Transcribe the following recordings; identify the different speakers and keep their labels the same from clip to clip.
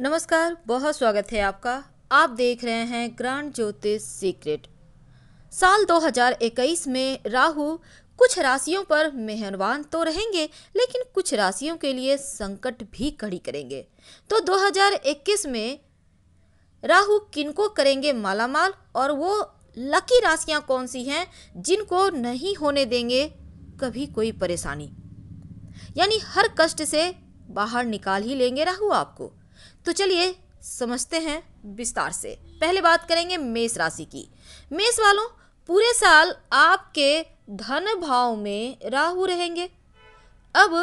Speaker 1: नमस्कार बहुत स्वागत है आपका आप देख रहे हैं ग्रांड ज्योतिष सीक्रेट साल 2021 में राहु कुछ राशियों पर मेहरबान तो रहेंगे लेकिन कुछ राशियों के लिए संकट भी कड़ी करेंगे तो 2021 में राहु किनको करेंगे मालामाल और वो लकी राशियां कौन सी हैं जिनको नहीं होने देंगे कभी कोई परेशानी यानी हर कष्ट से बाहर निकाल ही लेंगे राहु आपको तो चलिए समझते हैं विस्तार से पहले बात करेंगे मेष राशि की मेष वालों पूरे साल आपके धन भाव में राहु रहेंगे अब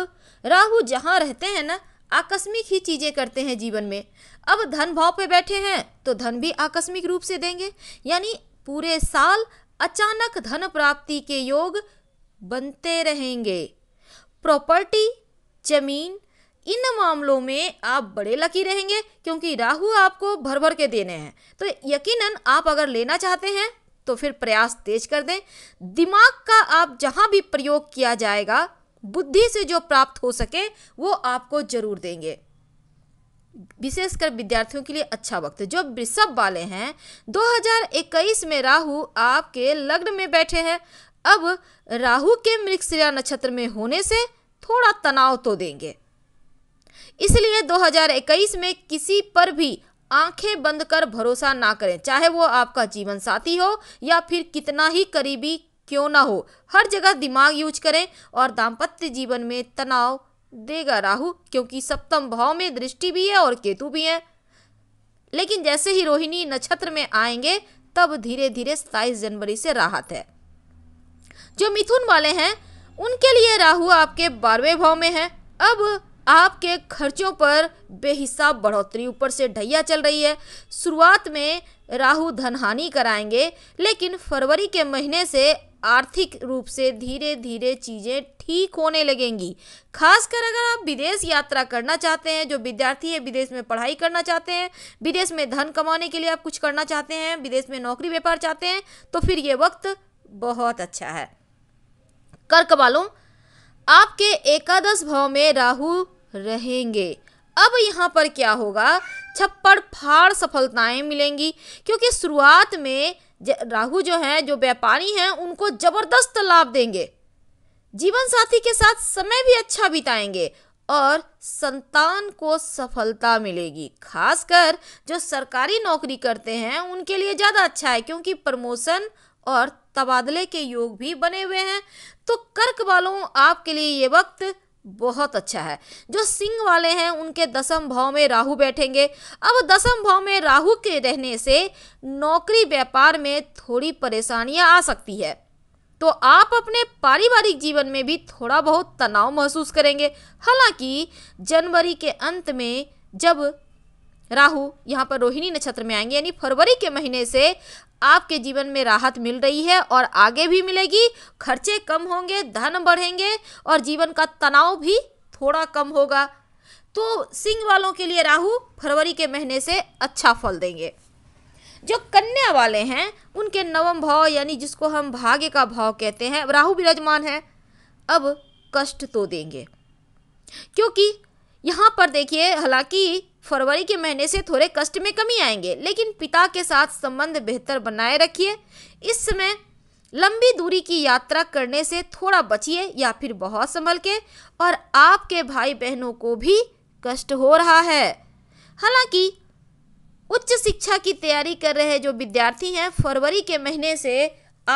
Speaker 1: राहु जहाँ रहते हैं ना आकस्मिक ही चीज़ें करते हैं जीवन में अब धन भाव पे बैठे हैं तो धन भी आकस्मिक रूप से देंगे यानी पूरे साल अचानक धन प्राप्ति के योग बनते रहेंगे प्रॉपर्टी जमीन इन मामलों में आप बड़े लकी रहेंगे क्योंकि राहु आपको भर भर के देने हैं तो यकीनन आप अगर लेना चाहते हैं तो फिर प्रयास तेज कर दें दिमाग का आप जहाँ भी प्रयोग किया जाएगा बुद्धि से जो प्राप्त हो सके वो आपको जरूर देंगे विशेषकर विद्यार्थियों के लिए अच्छा वक्त जो वृषभ वाले हैं 2021 में राहु आपके लग्न में बैठे हैं अब राहु के मृक्षिया नक्षत्र में होने से थोड़ा तनाव तो देंगे इसलिए 2021 में किसी पर भी आंखें बंद कर भरोसा ना करें चाहे वो आपका जीवन साथी हो या फिर कितना ही करीबी क्यों ना हो हर जगह दिमाग यूज करें और दाम्पत्य जीवन में तनाव देगा राहु क्योंकि सप्तम भाव में दृष्टि भी है और केतु भी है लेकिन जैसे ही रोहिणी नक्षत्र में आएंगे तब धीरे धीरे सताईस जनवरी से राहत है जो मिथुन वाले हैं उनके लिए राहु आपके बारहवें भाव में है अब आपके खर्चों पर बेहिसाब बढ़ोतरी ऊपर से ढैया चल रही है शुरुआत में राहु हानि कराएंगे लेकिन फरवरी के महीने से आर्थिक रूप से धीरे धीरे चीज़ें ठीक होने लगेंगी खासकर अगर आप विदेश यात्रा करना चाहते हैं जो विद्यार्थी है विदेश में पढ़ाई करना चाहते हैं विदेश में धन कमाने के लिए आप कुछ करना चाहते हैं विदेश में नौकरी व्यापार चाहते हैं तो फिर ये वक्त बहुत अच्छा है कर्क वालों आपके एकादश भाव में राहु रहेंगे अब यहाँ पर क्या होगा छप्पड़ फाड़ सफलताएं मिलेंगी क्योंकि शुरुआत में राहु जो हैं जो व्यापारी हैं उनको जबरदस्त लाभ देंगे जीवन साथी के साथ समय भी अच्छा बिताएंगे और संतान को सफलता मिलेगी खासकर जो सरकारी नौकरी करते हैं उनके लिए ज़्यादा अच्छा है क्योंकि प्रमोशन और तबादले के योग भी बने हुए हैं तो कर्क वालों आपके लिए ये वक्त बहुत अच्छा है जो सिंह वाले हैं उनके दसम भाव में राहु बैठेंगे अब दसम भाव में राहु के रहने से नौकरी व्यापार में थोड़ी परेशानियां आ सकती है तो आप अपने पारिवारिक जीवन में भी थोड़ा बहुत तनाव महसूस करेंगे हालांकि जनवरी के अंत में जब राहु यहाँ पर रोहिणी नक्षत्र में आएंगे यानी फरवरी के महीने से आपके जीवन में राहत मिल रही है और आगे भी मिलेगी खर्चे कम होंगे धन बढ़ेंगे और जीवन का तनाव भी थोड़ा कम होगा तो सिंह वालों के लिए राहु फरवरी के महीने से अच्छा फल देंगे जो कन्या वाले हैं उनके नवम भाव यानी जिसको हम भाग्य का भाव कहते हैं राहु विराजमान है अब कष्ट तो देंगे क्योंकि यहाँ पर देखिए हालांकि फरवरी के महीने से थोड़े कष्ट में कमी आएंगे लेकिन पिता के साथ संबंध बेहतर बनाए रखिए इस समय लंबी दूरी की यात्रा करने से थोड़ा बचिए या फिर बहुत संभल के और आपके भाई बहनों को भी कष्ट हो रहा है हालांकि उच्च शिक्षा की तैयारी कर रहे जो विद्यार्थी हैं फरवरी के महीने से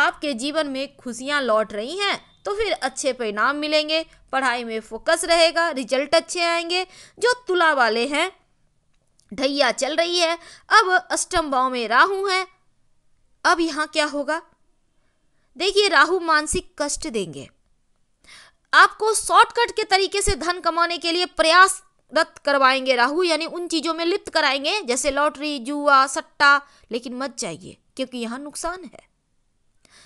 Speaker 1: आपके जीवन में खुशियां लौट रही हैं तो फिर अच्छे परिणाम मिलेंगे पढ़ाई में फोकस रहेगा रिजल्ट अच्छे आएंगे जो तुला वाले हैं ढैया चल रही है अब अष्टम भाव में राहु है अब यहाँ क्या होगा देखिए राहु मानसिक कष्ट देंगे आपको शॉर्टकट के तरीके से धन कमाने के लिए प्रयास रत करवाएंगे राहु यानी उन चीज़ों में लिप्त कराएंगे जैसे लॉटरी जुआ सट्टा लेकिन मत जाइए क्योंकि यहाँ नुकसान है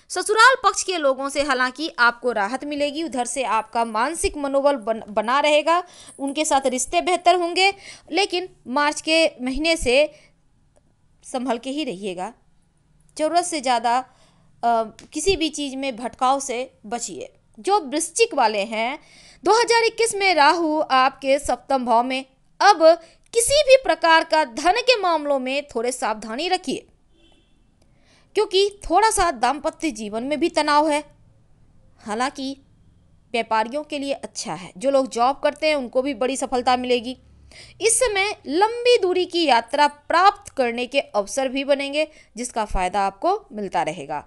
Speaker 1: ससुराल पक्ष के लोगों से हालांकि आपको राहत मिलेगी उधर से आपका मानसिक मनोबल बन, बना रहेगा उनके साथ रिश्ते बेहतर होंगे लेकिन मार्च के महीने से संभल के ही रहिएगा ज़रूरत से ज़्यादा किसी भी चीज़ में भटकाव से बचिए जो वृश्चिक वाले हैं 2021 में राहु आपके सप्तम भाव में अब किसी भी प्रकार का धन के मामलों में थोड़े सावधानी रखिए क्योंकि थोड़ा सा दाम्पत्य जीवन में भी तनाव है हालांकि व्यापारियों के लिए अच्छा है जो लोग जॉब करते हैं उनको भी बड़ी सफलता मिलेगी इस समय लंबी दूरी की यात्रा प्राप्त करने के अवसर भी बनेंगे जिसका फायदा आपको मिलता रहेगा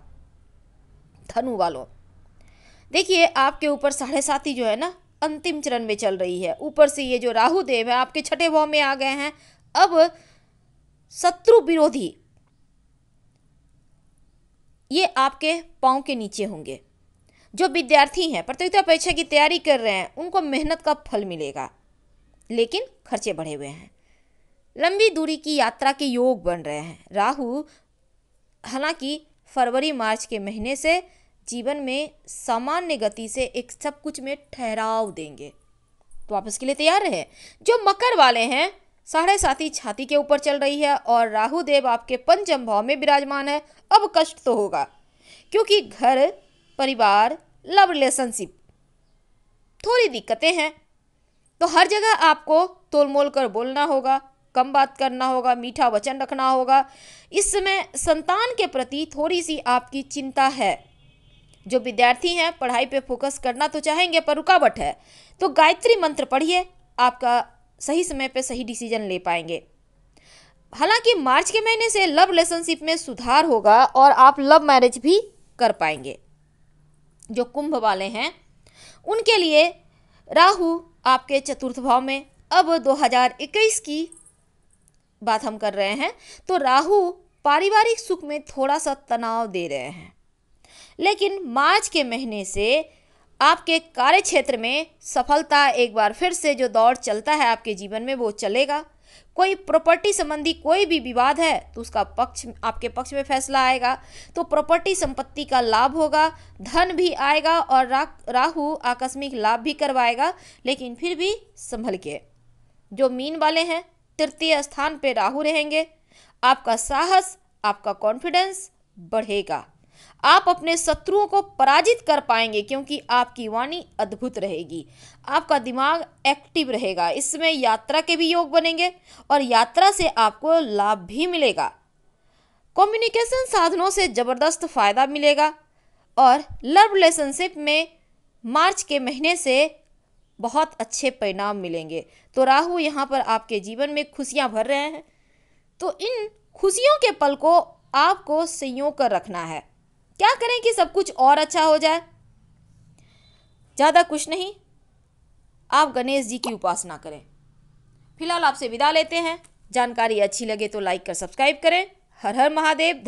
Speaker 1: धनु वालों देखिए आपके ऊपर साढ़े साथी जो है ना अंतिम चरण में चल रही है ऊपर से ये जो राहु देव है आपके छठे भाव में आ गए हैं अब शत्रु विरोधी ये आपके पाँव के नीचे होंगे जो विद्यार्थी हैं प्रतियोगिता परीक्षा की तैयारी कर रहे हैं उनको मेहनत का फल मिलेगा लेकिन खर्चे बढ़े हुए हैं लंबी दूरी की यात्रा के योग बन रहे हैं राहु हालांकि फरवरी मार्च के महीने से जीवन में सामान्य गति से एक सब कुछ में ठहराव देंगे तो आप इसके लिए तैयार रहे जो मकर वाले हैं साढ़े साथी छाती के ऊपर चल रही है और राहु देव आपके पंचम भाव में विराजमान है अब कष्ट तो होगा क्योंकि घर परिवार लव रिलेशनशिप थोड़ी दिक्कतें हैं तो हर जगह आपको तोल मोल कर बोलना होगा कम बात करना होगा मीठा वचन रखना होगा इस समय संतान के प्रति थोड़ी सी आपकी चिंता है जो विद्यार्थी हैं पढ़ाई पे फोकस करना तो चाहेंगे पर रुकावट है तो गायत्री मंत्र पढ़िए आपका सही समय पर सही डिसीजन ले पाएंगे हालांकि मार्च के महीने से लव रिलेशनशिप में सुधार होगा और आप लव मैरिज भी कर पाएंगे जो कुंभ वाले हैं उनके लिए राहु आपके चतुर्थ भाव में अब 2021 की बात हम कर रहे हैं तो राहु पारिवारिक सुख में थोड़ा सा तनाव दे रहे हैं लेकिन मार्च के महीने से आपके कार्य क्षेत्र में सफलता एक बार फिर से जो दौड़ चलता है आपके जीवन में वो चलेगा कोई प्रॉपर्टी संबंधी कोई भी विवाद है तो उसका पक्ष आपके पक्ष में फैसला आएगा तो प्रॉपर्टी संपत्ति का लाभ होगा धन भी आएगा और रा, राहु आकस्मिक लाभ भी करवाएगा लेकिन फिर भी संभल के जो मीन वाले हैं तृतीय स्थान पर राहु रहेंगे आपका साहस आपका कॉन्फिडेंस बढ़ेगा आप अपने शत्रुओं को पराजित कर पाएंगे क्योंकि आपकी वाणी अद्भुत रहेगी आपका दिमाग एक्टिव रहेगा इसमें यात्रा के भी योग बनेंगे और यात्रा से आपको लाभ भी मिलेगा कम्युनिकेशन साधनों से ज़बरदस्त फ़ायदा मिलेगा और लव रिलेशनशिप में मार्च के महीने से बहुत अच्छे परिणाम मिलेंगे तो राहु यहाँ पर आपके जीवन में खुशियाँ भर रहे हैं तो इन खुशियों के पल को आपको संयोग कर रखना है क्या करें कि सब कुछ और अच्छा हो जाए ज़्यादा कुछ नहीं आप गणेश जी की उपासना करें फिलहाल आपसे विदा लेते हैं जानकारी अच्छी लगे तो लाइक कर सब्सक्राइब करें हर हर महादेव